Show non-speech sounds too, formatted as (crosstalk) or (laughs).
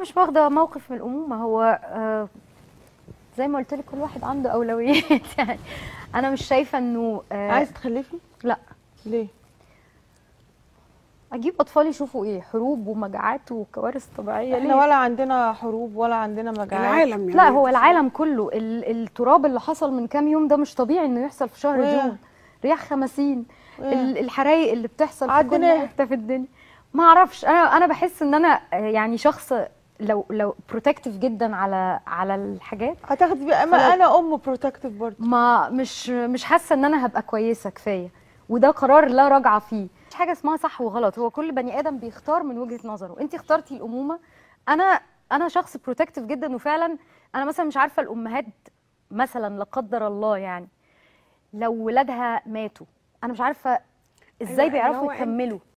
مش واخده موقف من الامومه هو آه، زي ما قلت لك كل واحد عنده اولويات (laughs) يعني انا مش شايفه انه آه، عايز تخلفي لا ليه اجيب اطفالي يشوفوا ايه حروب ومجاعات وكوارث طبيعيه احنا ليه؟ ولا عندنا حروب ولا عندنا مجاعات العالم يعني لا هو العالم كله التراب اللي حصل من كام يوم ده مش طبيعي انه يحصل في شهر جون رياح خمسين الحرايق اللي بتحصل في كل حته في الدنيا ما اعرفش انا انا بحس ان انا آه، يعني شخص لو لو بروتكتيف جدا على على الحاجات هتاخدي بقى ما انا ام بروتكتيف برضه ما مش مش حاسه ان انا هبقى كويسه كفايه وده قرار لا راجعه فيه مش حاجه اسمها صح وغلط هو كل بني ادم بيختار من وجهه نظره انت اخترتي الامومه انا انا شخص بروتكتيف جدا وفعلا انا مثلا مش عارفه الامهات مثلا لا قدر الله يعني لو ولادها ماتوا انا مش عارفه ازاي أيوة يعني بيعرفوا يكملوا